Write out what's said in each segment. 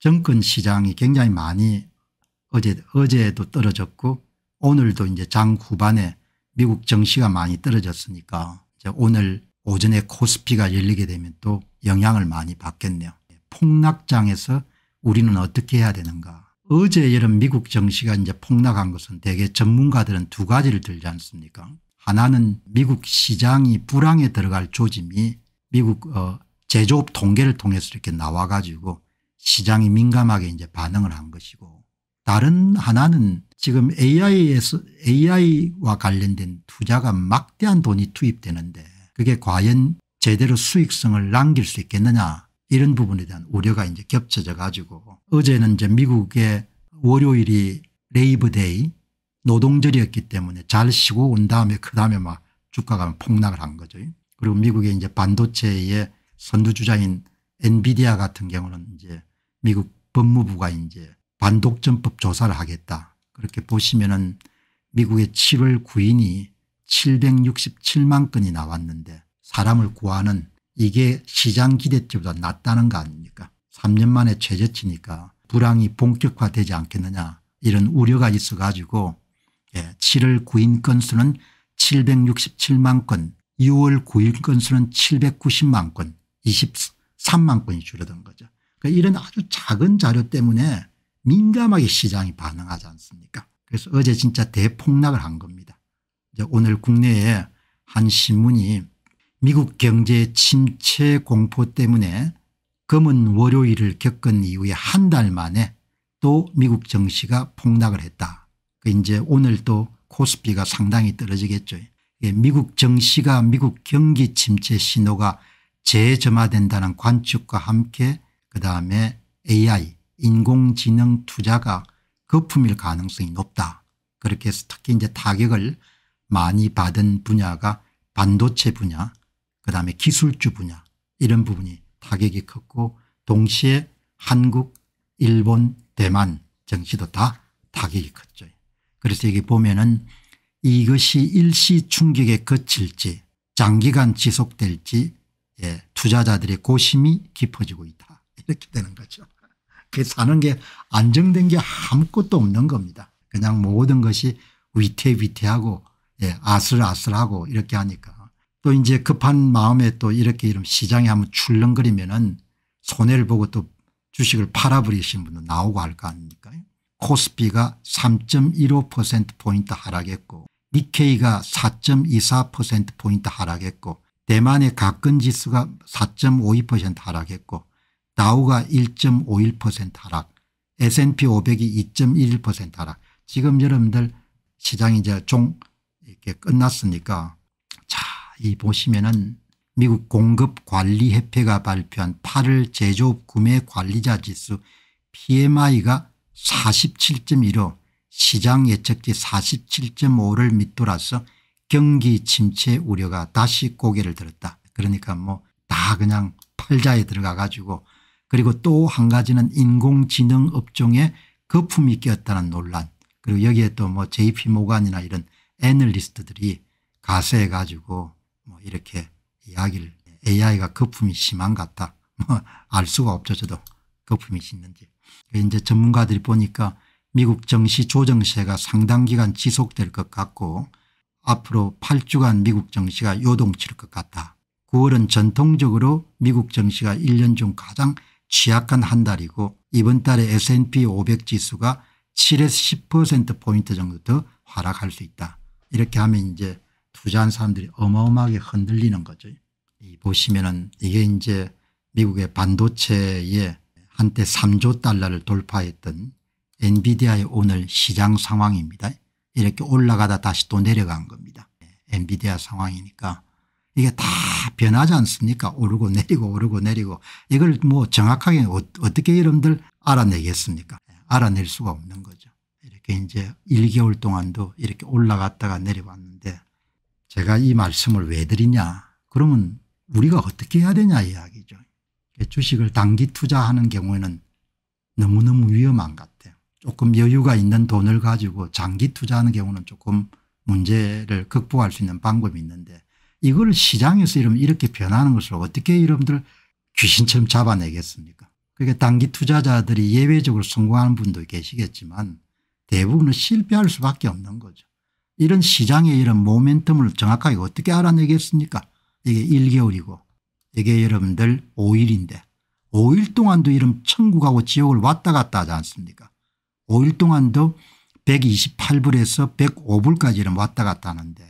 정권 시장이 굉장히 많이 어제, 어제도 떨어졌고 오늘도 이제 장 후반에 미국 정시가 많이 떨어졌으니까 이제 오늘 오전에 코스피가 열리게 되면 또 영향을 많이 받겠네요. 폭락장에서 우리는 어떻게 해야 되는가. 어제 여름 미국 정시가 이제 폭락한 것은 대개 전문가들은 두 가지를 들지 않습니까 하나는 미국 시장이 불황에 들어갈 조짐이 미국 어 제조업 통계를 통해서 이렇게 나와 가지고 시장이 민감하게 이제 반응을 한 것이고 다른 하나는 지금 AI에서 AI와 관련된 투자가 막대한 돈이 투입되는데 그게 과연 제대로 수익성을 남길 수 있겠느냐 이런 부분에 대한 우려가 이제 겹쳐져 가지고 어제는 이제 미국의 월요일이 레이브데이 노동절이었기 때문에 잘 쉬고 온 다음에 그 다음에 막 주가가 폭락을 한 거죠. 그리고 미국의 이제 반도체의 선두주자인 엔비디아 같은 경우는 이제 미국 법무부가 이제 반독점법 조사를 하겠다. 그렇게 보시면은 미국의 7월 9인이 767만 건이 나왔는데 사람을 구하는 이게 시장 기대치보다 낮다는 거 아닙니까 3년 만에 최저치니까 불황이 본격화되지 않겠느냐 이런 우려가 있어 가지고 예, 7월 9인 건수는 767만 건 6월 9일 건수는 790만 건 23만 건이 줄어든 거죠. 그러니까 이런 아주 작은 자료 때문에 민감하게 시장이 반응하지 않습니까 그래서 어제 진짜 대폭락을 한 겁니다. 이제 오늘 국내에 한 신문이 미국 경제 침체 공포 때문에 검은 월요일을 겪은 이후에 한 달 만에 또 미국 정시가 폭락을 했다. 그 이제 오늘 또 코스피가 상당히 떨어지겠죠. 미국 정시가 미국 경기 침체 신호가 재점화된다는 관측과 함께 그다음에 AI 인공지능 투자가 거품일 가능성이 높다. 그렇게 해서 특히 이제 타격을 많이 받은 분야가 반도체 분야 그다음에 기술주 분야 이런 부분이 타격이 컸고 동시에 한국 일본 대만 정치도 다 타격이 컸죠. 그래서 여기 보면은 이것이 일시 충격에 그칠지 장기간 지속될지 예, 투자자들의 고심이 깊어지고 있다. 느끼되는 거죠. 그 사는 게 안정된 게 아무것도 없는 겁니다. 그냥 모든 것이 위태위태하고 예, 아슬아슬하고 이렇게 하니까 또 이제 급한 마음에 또 이렇게 이런 시장에 한번 출렁거리면은 손해를 보고 또 주식을 팔아버리신 분도 나오고 할 거 아닙니까 코스피가 3.15%포인트 하락했고 니케이가 4.24%포인트 하락했고 대만의 가건 지수가 4.52% 하락했고 다우가 1.51% 하락, S&P 500이 2.11% 하락. 지금 여러분들 시장이 제종 이렇게 끝났으니까 자, 이 보시면은 미국 공급관리협회가 발표한 8월 제조업 구매 관리자 지수 PMI가 47.1로 시장 예측치 47.5를 밑돌아서 경기 침체 우려가 다시 고개를 들었다. 그러니까 뭐 다 그냥 팔자에 들어가 가지고 그리고 또 한 가지는 인공지능 업종에 거품이 끼었다는 논란 그리고 여기에 또 뭐 JP 모간이나 이런 애널리스트들이 가세해 가지고 뭐 이렇게 이야기를 AI가 거품이 심한 것 같다. 뭐 알 수가 없죠 저도 거품이 심는지. 이제 전문가들이 보니까 미국 정시 조정세가 상당 기간 지속될 것 같고 앞으로 8주간 미국 정시가 요동칠 것 같다. 9월은 전통적으로 미국 정시가 1년 중 가장 취약한 한 달이고 이번 달에 S&P 500 지수가 7에서 10%포인트 정도 더 하락할 수 있다. 이렇게 하면 이제 투자한 사람들이 어마어마하게 흔들리는 거죠. 이 보시면은 이게 이제 미국의 반도체에 한때 3조 달러를 돌파했던 엔비디아의 오늘 시장 상황입니다. 이렇게 올라가다 다시 또 내려간 겁니다. 엔비디아 상황이니까 이게 다 변하지 않습니까 오르고 내리고 오르고 내리고 이걸 뭐 정확하게 어, 어떻게 여러분들 알아내겠습니까 예, 알아낼 수가 없는 거죠. 이렇게 이제 1개월 동안도 이렇게 올라갔다가 내려왔는데 제가 이 말씀을 왜 드리냐 그러면 우리가 어떻게 해야 되냐 이야기죠. 주식을 단기 투자하는 경우에는 너무너무 위험한 것 같아요. 조금 여유가 있는 돈을 가지고 장기 투자하는 경우는 조금 문제를 극복할 수 있는 방법이 있는데 이걸 시장에서 이러면 이렇게 변하는 것을 어떻게 여러분들 귀신처럼 잡아내겠습니까 그러니까 단기 투자자들이 예외적으로 성공하는 분도 계시겠지만 대부분은 실패할 수밖에 없는 거죠. 이런 시장의 이런 모멘텀을 정확하게 어떻게 알아내겠습니까 이게 1개월이고 이게 여러분들 5일인데 5일 동안도 이런 천국하고 지옥을 왔다 갔다 하지 않습니까 5일 동안도 128불에서 105불까지 이런 왔다 갔다 하는데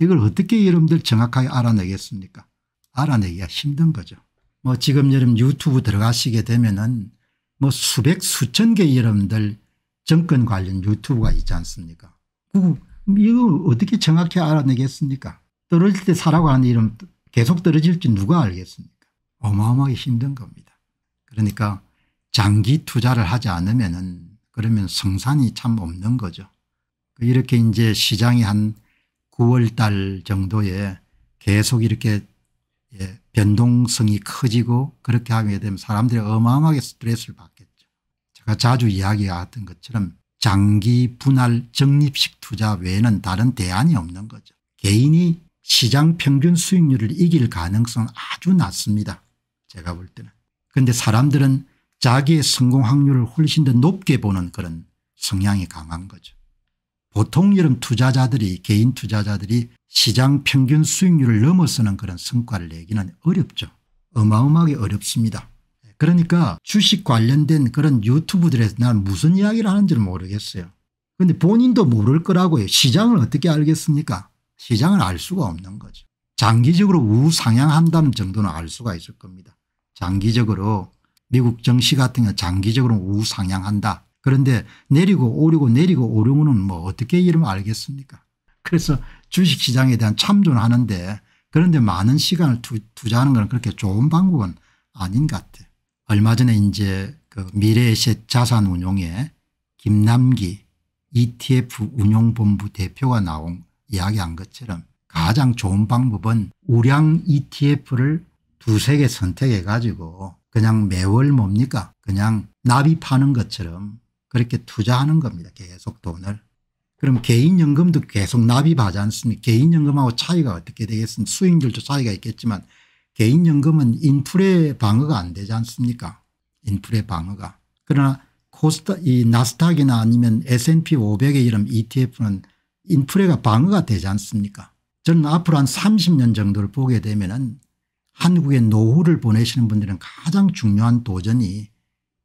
이걸 어떻게 여러분들 정확하게 알아내겠습니까 알아내기가 힘든 거죠. 뭐 지금 여러분 유튜브 들어가시게 되면은 뭐 수백 수천 개 여러분들 정권 관련 유튜브가 있지 않습니까 이거 어떻게 정확히 알아내겠습니까 떨어질 때 사라고 하는 이름 계속 떨어질지 누가 알겠습니까 어마어마하게 힘든 겁니다. 그러니까 장기 투자를 하지 않으면 은 그러면 성산이 참 없는 거죠. 이렇게 이제 시장이 한 9월 달 정도에 계속 이렇게 예, 변동성이 커지고 그렇게 하게 되면 사람들이 어마어마하게 스트레스를 받겠죠. 제가 자주 이야기했던 것처럼 장기 분할 적립식 투자 외에는 다른 대안이 없는 거죠. 개인이 시장 평균 수익률을 이길 가능성은 아주 낮습니다. 제가 볼 때는. 그런데 사람들은 자기의 성공 확률을 훨씬 더 높게 보는 그런 성향이 강한 거죠. 보통 여름 투자자들이 개인 투자자들이 시장 평균 수익률을 넘어서는 그런 성과를 내기는 어렵죠. 어마어마하게 어렵습니다. 그러니까 주식 관련된 그런 유튜브들에서 난 무슨 이야기를 하는지 를 모르겠어요. 근데 본인도 모를 거라고요. 시장을 어떻게 알겠습니까? 시장을 알 수가 없는 거죠. 장기적으로 우상향한다는 정도는 알 수가 있을 겁니다. 장기적으로 미국 정시 같은 경우 장기적으로 우상향한다. 그런데 내리고 오르고 내리고 오르고는 뭐 어떻게 이름 알겠습니까 그래서 주식시장에 대한 참조는 하는데 그런데 많은 시간을 투, 자하는건 그렇게 좋은 방법은 아닌 것 같아요. 얼마 전에 이제 그 미래의 자산 운용에 김남기 ETF 운용본부 대표가 나온 이야기한 것처럼 가장 좋은 방법은 우량 ETF를 두세 개 선택해 가지고 그냥 매월 뭡니까 그냥 납입하는 것처럼 그렇게 투자하는 겁니다. 계속 돈을. 그럼 개인연금도 계속 납입하지 않습니까 개인연금하고 차이가 어떻게 되겠습니까 수익률도 차이가 있겠지만 개인연금은 인플레 방어가 안 되지 않습니까 인플레 방어가. 그러나 코스타 이 나스닥이나 아니면 S&P 500의 이름 ETF는 인플레가 방어가 되지 않습니까 저는 앞으로 한 30년 정도를 보게 되면 은 한국의 노후를 보내시는 분들은 가장 중요한 도전이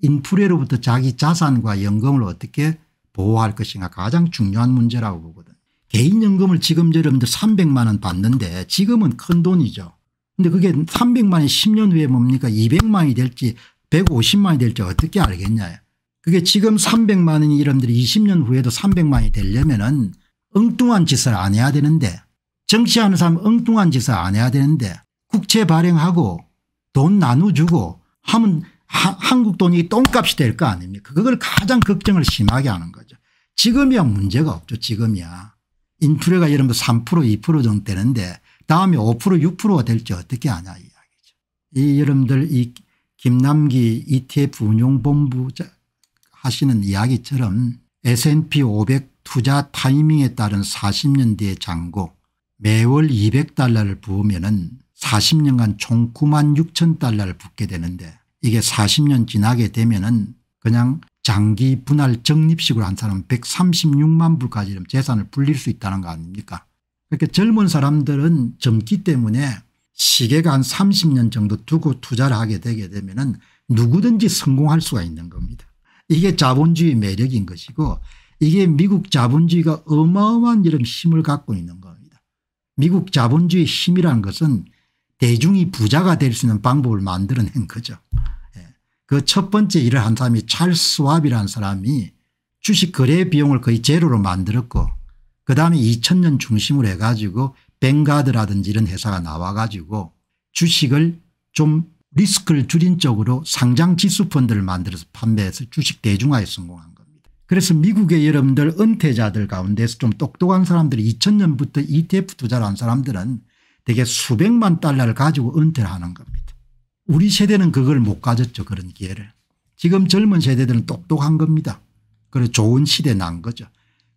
인플레로부터 자기 자산과 연금을 어떻게 보호할 것인가 가장 중요한 문제라고 보거든 개인연금을 지금 여러분들 300만 원 받는데 지금은 큰 돈이죠. 근데 그게 300만이 10년 후에 뭡니까 200만이 될지 150만이 될지 어떻게 알겠냐. 그게 지금 300만 원이 여러분들이 20년 후에도 300만이 되려면 은 엉뚱한 짓을 안 해야 되는데 정치하는 사람 엉뚱한 짓을 안 해야 되는데 국채 발행하고 돈 나눠주고 하면 하, 한국 돈이 똥값이 될 거 아닙니까 그걸 가장 걱정을 심하게 하는 거죠. 지금이야 문제가 없죠 지금이야. 인플레가 예를 들3% 2% 정도 되는데 다음에 5% 6%가 될지 어떻게 아냐 이야기죠. 이 여러분들 이 김남기 ETF 운용본부 하시는 이야기처럼 S&P 500 투자 타이밍에 따른 40년대의 잔고 매월 200달러를 부으면 은 40년간 총 9만 6천 달러를 붓게 되는데 이게 40년 지나게 되면은 그냥 장기 분할 적립식으로 한 사람 136만 불까지 재산을 불릴 수 있다는 거 아닙니까 그렇게 그러니까 젊은 사람들은 젊기 때문에 시계가 한 30년 정도 두고 투자를 하게 되게 되면 은 누구든지 성공할 수가 있는 겁니다. 이게 자본주의 매력인 것이고 이게 미국 자본주의가 어마어마한 이런 힘을 갖고 있는 겁니다. 미국 자본주의 힘이라는 것은 대중이 부자가 될 수 있는 방법을 만들어낸 거죠. 예. 그첫 번째 일을 한 사람이 찰스 왑이라는 사람이 주식 거래 비용을 거의 제로로 만들었고 그다음에 2000년 중심으로 해가지고 뱅가드라든지 이런 회사가 나와가지고 주식을 좀 리스크를 줄인 쪽으로 상장 지수 펀드를 만들어서 판매해서 주식 대중화에 성공한 겁니다. 그래서 미국의 여러분들 은퇴자들 가운데서 좀 똑똑한 사람들이 2000년부터 ETF 투자를 한 사람들은 대개 수백만 달러를 가지고 은퇴를 하는 겁니다. 우리 세대는 그걸 못 가졌죠 그런 기회를. 지금 젊은 세대들은 똑똑한 겁니다. 그래 좋은 시대 난 거죠.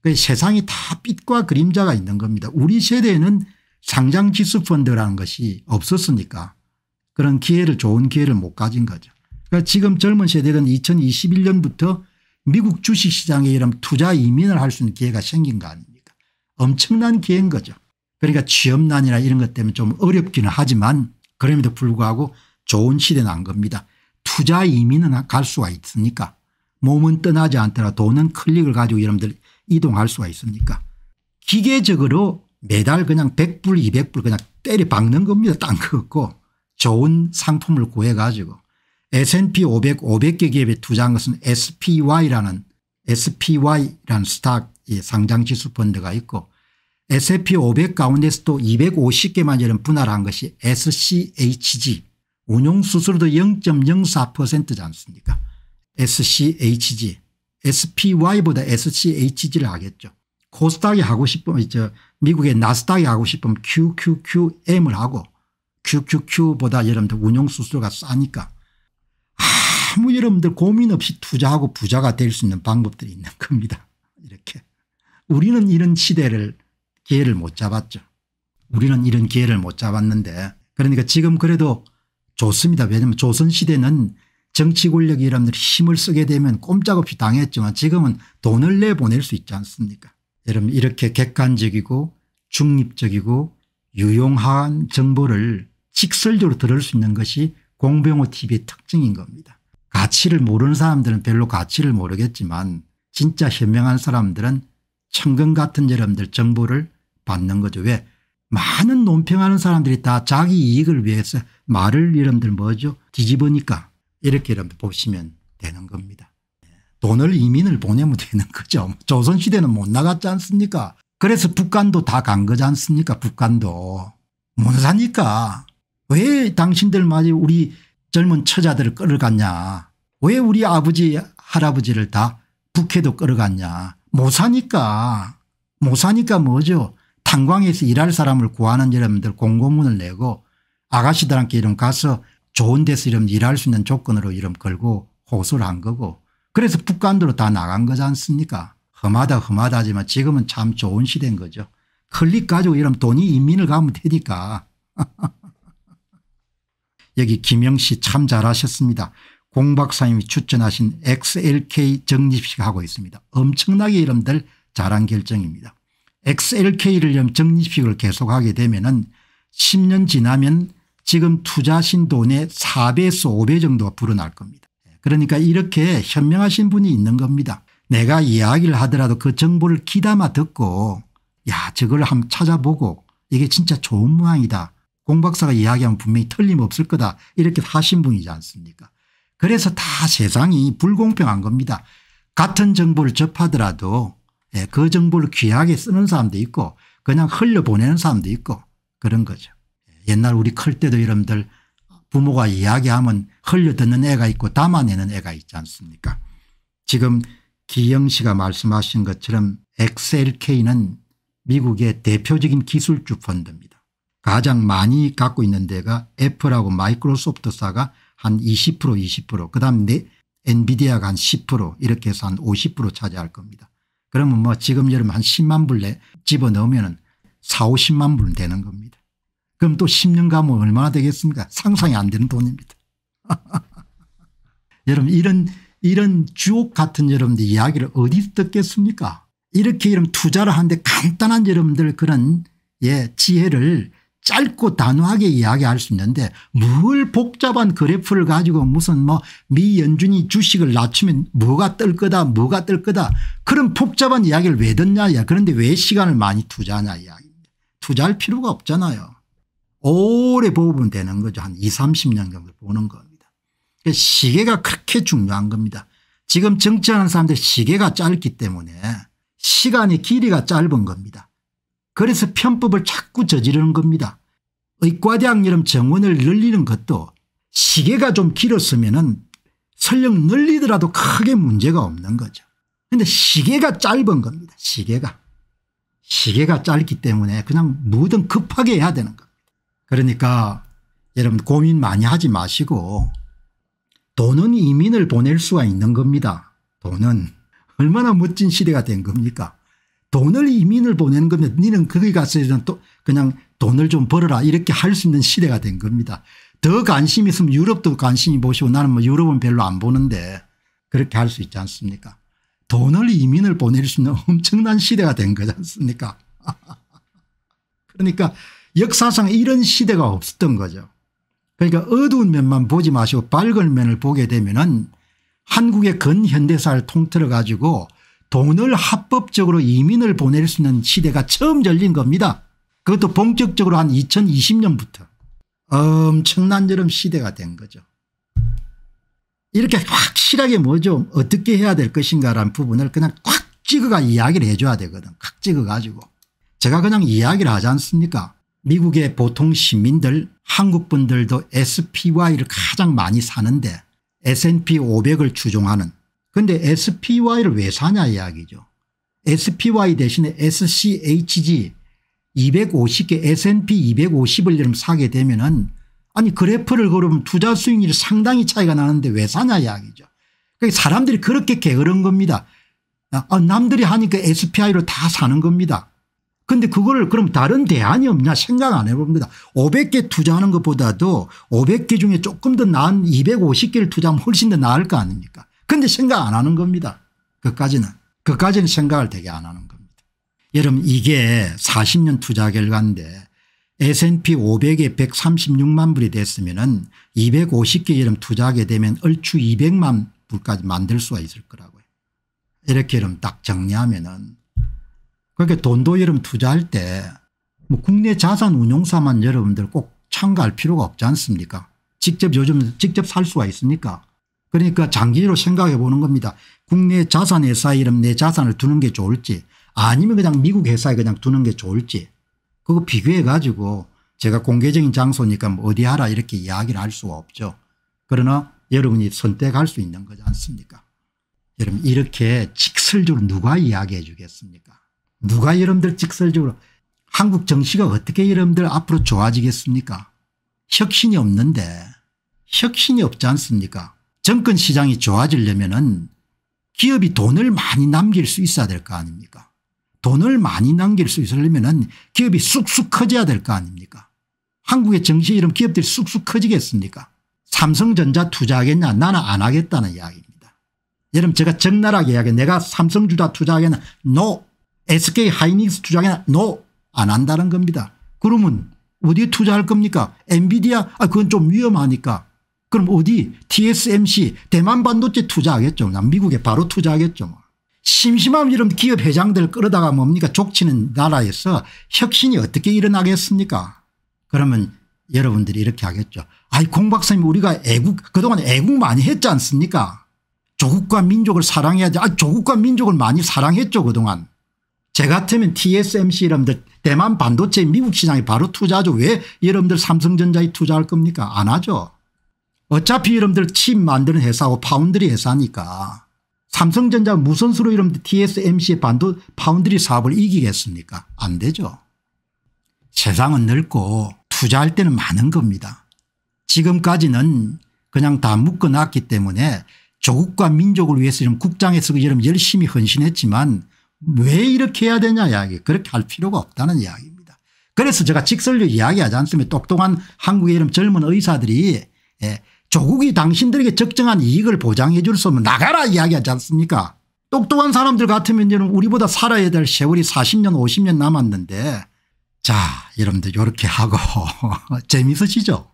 그 세상이 다 빛과 그림자가 있는 겁니다. 우리 세대에는 상장지수펀드라는 것이 없었으니까 그런 기회를 좋은 기회를 못 가진 거죠. 그러니까 지금 젊은 세대는 2021년부터 미국 주식시장에 이런 투자 이민을 할 수 있는 기회가 생긴 거 아닙니까 엄청난 기회인 거죠. 그러니까 취업난이나 이런 것 때문에 좀 어렵기는 하지만 그럼에도 불구하고 좋은 시대 난 겁니다. 투자 이민은 갈 수가 있으니까 몸은 떠나지 않더라 돈은 클릭을 가지고 여러분들 이동할 수가 있으니까 기계적으로 매달 그냥 100불 200불 그냥 때려 박는 겁니다. 딴거 고 좋은 상품을 구해 가지고 S&P 500 500개 기업에 투자한 것은 SPY라는 SPY라는 스탁 상장지수 펀드가 있고 S&P 500 가운데서도 250개만 이런 분할한 것이 SCHG 운용수수료도 0.04%지 않습니까 SCHG SPY보다 SCHG를 하겠죠. 코스닥이 하고 싶으면 저 미국의 나스닥이 하고 싶으면 QQQM을 하고 QQQ보다 여러분들 운용수수료가 싸니까 아무 여러분들 고민 없이 투자하고 부자가 될 수 있는 방법들이 있는 겁니다. 이렇게 우리는 이런 시대를 기회를 못 잡았죠. 우리는 이런 기회를 못 잡았는데 그러니까 지금 그래도 좋습니다. 왜냐하면 조선시대는 정치 권력이 여러분들 힘을 쓰게 되면 꼼짝없이 당했지만 지금은 돈을 내보낼 수 있지 않습니까 여러분 이렇게 객관적이고 중립적이고 유용한 정보를 직설적으로 들을 수 있는 것이 공병호 TV의 특징인 겁니다. 가치를 모르는 사람들은 별로 가치를 모르겠지만 진짜 현명한 사람들은 천금 같은 여러분들 정보를 받는 거죠. 왜? 많은 논평하는 사람들이 다 자기 이익을 위해서 말을 이름들 뭐죠? 뒤집으니까 이렇게 여러분 보시면 되는 겁니다. 돈을 이민을 보내면 되는 거죠. 조선시대는 못 나갔지 않습니까? 그래서 북한도 다 간 거지 않습니까? 북한도. 못 사니까 왜 당신들마저 우리 젊은 처자들을 끌어갔냐 왜 우리 아버지 할아버지를 다 북해도 끌어갔냐 못 사니까 못 사니까 뭐죠 탄광에서 일할 사람을 구하는 여러분들 공고문을 내고 아가씨들한테 이름 가서 좋은 데서 이름 일할 수 있는 조건으로 이름 걸고 호소를 한 거고 그래서 북한도로다 나간 거지 않습니까 험하다 험하다 하 지만 지금은 참 좋은 시대인 거죠. 클릭 가지고 이러 돈이 인민을 가면 되니까. 여기 김영 씨 참 잘하셨습니다. 공 박사님이 추천하신 XLK 정립식 하고 있습니다. 엄청나게 이름들 잘한 결정입니다. XLK를 적립식을 계속하게 되면 은 10년 지나면 지금 투자하신 돈의 4배에서 5배 정도 가 불어날 겁니다. 그러니까 이렇게 현명하신 분이 있는 겁니다. 내가 이야기를 하더라도 그 정보를 기담아 듣고 야 저걸 한번 찾아보고 이게 진짜 좋은 모양이다. 공 박사가 이야기하면 분명히 틀림없을 거다 이렇게 하신 분이지 않습니까 그래서 다 세상이 불공평한 겁니다. 같은 정보를 접하더라도 예, 그 정보를 귀하게 쓰는 사람도 있고 그냥 흘려보내는 사람도 있고 그런 거죠. 옛날 우리 클 때도 여러분들 부모가 이야기하면 흘려듣는 애가 있고 담아내는 애가 있지 않습니까 지금 기영 씨가 말씀하신 것처럼 XLK는 미국의 대표적인 기술주 펀드입니다. 가장 많이 갖고 있는 데가 애플하고 마이크로소프트사가 한 20% 20% 그다음 네, 엔비디아가 한 10% 이렇게 해서 한 50% 차지할 겁니다. 그러면 뭐 지금 여름한 10만 불 내, 집어넣으면 4, 50만 불 되는 겁니다. 그럼 또 10년 가면 얼마나 되겠습니까? 상상이 안 되는 돈입니다. 여러분 이런 이런 주옥 같은 여러분들 이야기를 어디서 듣겠습니까? 이렇게 이런 투자를 하는데 간단한 여러분들 그런 예 지혜를 짧고 단호하게 이야기할 수 있는데 뭘 복잡한 그래프를 가지고 무슨 뭐 미연준이 주식을 낮추면 뭐가 뜰 거다 뭐가 뜰 거다 그런 복잡한 이야기를 왜 듣냐 야 그런데 왜 시간을 많이 투자하냐 이야기 투자할 필요가 없잖아요. 오래 보면 되는 거죠. 한 20, 30년 정도 보는 겁니다. 그러니까 시계가 그렇게 중요한 겁니다. 지금 정치하는 사람들 시계가 짧기 때문에 시간의 길이가 짧은 겁니다. 그래서 편법을 자꾸 저지르는 겁니다. 의과대학처럼 정원을 늘리는 것도 시계가 좀 길었으면 은 설령 늘리더라도 크게 문제가 없는 거죠. 그런데 시계가 짧은 겁니다. 시계가. 시계가 짧기 때문에 그냥 뭐든 급하게 해야 되는 겁니다. 그러니까 여러분 고민 많이 하지 마시고 돈은 이민을 보낼 수가 있는 겁니다. 돈은 얼마나 멋진 시대가 된 겁니까 돈을 이민을 보내는 겁니다. 니는 거기 가서 또 그냥 돈을 좀 벌어라 이렇게 할 수 있는 시대가 된 겁니다. 더관심 있으면 유럽도 관심이 보시고 나는 뭐 유럽은 별로 안 보는데 그렇게 할 수 있지 않습니까 돈을 이민을 보낼 수 있는 엄청난 시대가 된 거지 않습니까 그러니까 역사상 이런 시대가 없었던 거죠. 그러니까 어두운 면만 보지 마시고 밝은 면을 보게 되면 은 한국의 근현대사를 통틀어 가지고 돈을 합법적으로 이민을 보낼 수 있는 시대가 처음 열린 겁니다. 그것도 본격적으로 한 2020년부터 엄청난 여름 시대가 된 거죠. 이렇게 확실하게 뭐죠 어떻게 해야 될 것인가라는 부분을 그냥 콱 찍어가 이야기를 해줘야 되거든. 콱 찍어가지고. 제가 그냥 이야기를 하지 않습니까 미국의 보통 시민들 한국분들도 SPY를 가장 많이 사는데 S&P 500을 추종하는 그런데 SPY를 왜 사냐 이야기죠. SPY 대신에 SCHG 250개 S&P 250을 이름 사게 되면은 아니 그래프를 그러면 투자 수익률이 상당히 차이가 나는데 왜 사냐 이야기죠. 그러니까 사람들이 그렇게 게으른 겁니다. 아, 아 남들이 하니까 SPI로 다 사는 겁니다. 근데 그거 그럼 다른 대안이 없냐 생각 안 해봅니다. 500개 투자하는 것보다도 500개 중에 조금 더 나은 250개를 투자하면 훨씬 더 나을 거 아닙니까 근데 생각 안 하는 겁니다. 그까지는. 그까지는 생각을 되게 안 하는 겁니다. 여러분 이게 40년 투자 결과인데 S&P 500에 136만 불이 됐으면 은 250개 여름 투자하게 되면 얼추 200만 불까지 만들 수가 있을 거라고요. 이렇게 여름 딱 정리하면 은그러니 돈도 여름 투자할 때뭐 국내 자산 운용사만 여러분들 꼭 참가할 필요가 없지 않습니까 직접 요즘 직접 살 수가 있습니까 그러니까 장기로 생각해 보는 겁니다. 국내 자산 회사이름내 자산을 두는 게 좋을지 아니면 그냥 미국 회사에 그냥 두는 게 좋을지 그거 비교해 가지고 제가 공개적인 장소니까 뭐 어디 하라 이렇게 이야기를 할 수가 없죠. 그러나 여러분이 선택할 수 있는 거지 않습니까 여러분 이렇게 직설적으로 누가 이야기해 주겠습니까 누가 여러분들 직설적으로 한국 정치가 어떻게 여러분들 앞으로 좋아지겠습니까 혁신이 없는데 혁신이 없지 않습니까 정권 시장이 좋아지려면은 기업이 돈을 많이 남길 수 있어야 될 거 아닙니까 돈을 많이 남길 수 있으려면 기업이 쑥쑥 커져야 될 거 아닙니까 한국의 정시에 이런 기업들이 쑥쑥 커지겠습니까 삼성전자 투자하겠냐 나는 안 하겠다는 이야기입니다. 여러분 제가 적나라하게 이야기 내가 삼성주자 투자하겠냐 no. SK하이닉스 투자하겠냐 no. 안 한다는 겁니다. 그러면 어디에 투자할 겁니까 엔비디아 아 그건 좀 위험하니까 그럼 어디 TSMC 대만 반도체 투자하겠죠. 미국에 바로 투자하겠죠. 뭐. 심심하면 이런 기업 회장들 끌어다가 뭡니까 족치는 나라에서 혁신이 어떻게 일어나겠습니까 그러면 여러분들이 이렇게 하겠죠. 아이 공 박사님 우리가 애국 그동안 애국 많이 했지 않습니까 조국과 민족을 사랑해야지 아 조국과 민족을 많이 사랑했죠 그동안. 제 같으면 TSMC 여러분들 대만 반도체 미국 시장에 바로 투자하죠. 왜 여러분들 삼성전자에 투자할 겁니까 안 하죠. 어차피 여러분들 칩 만드는 회사고 파운드리 회사니까 삼성전자 무선 수로 여러분들 TSMC의 반도 파운드리 사업을 이기겠습니까 안 되죠. 세상은 넓고 투자할 때는 많은 겁니다. 지금까지는 그냥 다 묶어놨기 때문에 조국과 민족을 위해서 좀 국장에서 여러분 열심히 헌신했지만 왜 이렇게 해야 되냐 이야기 그렇게 할 필요가 없다는 이야기입니다. 그래서 제가 직설로 이야기하지 않습니까 똑똑한 한국의 이런 젊은 의사들이 예, 조국이 당신들에게 적정한 이익을 보장해 줄 수 없으면 나가라 이야기하지 않습니까 똑똑한 사람들 같으면 우리보다 살아야 될 세월이 40년 50년 남았는데 자 여러분들 이렇게 하고 재미있으시죠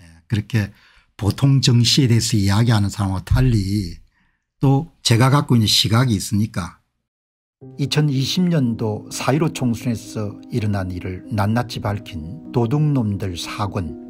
예, 그렇게 보통 정시에 대해서 이야기하는 사람과 달리 또 제가 갖고 있는 시각이 있으니까 2020년도 4.15 총선에서 일어난 일을 낱낱이 밝힌 도둑놈들 사군